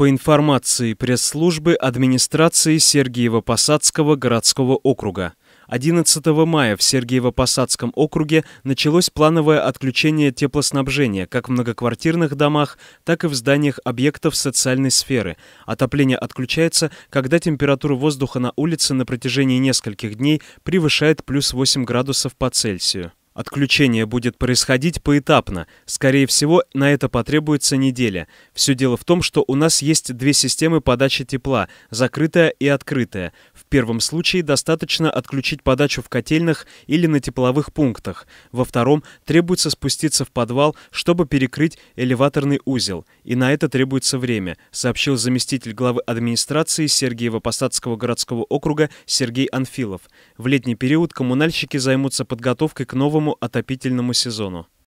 по информации пресс-службы администрации сергиево посадского городского округа. 11 мая в Сергиево-Посадском округе началось плановое отключение теплоснабжения как в многоквартирных домах, так и в зданиях объектов социальной сферы. Отопление отключается, когда температура воздуха на улице на протяжении нескольких дней превышает плюс 8 градусов по Цельсию. Отключение будет происходить поэтапно. Скорее всего, на это потребуется неделя. Все дело в том, что у нас есть две системы подачи тепла – закрытая и открытая. В первом случае достаточно отключить подачу в котельных или на тепловых пунктах. Во втором требуется спуститься в подвал, чтобы перекрыть элеваторный узел. И на это требуется время, сообщил заместитель главы администрации Сергиево-Посадского городского округа Сергей Анфилов. В летний период коммунальщики займутся подготовкой к новому отопительному сезону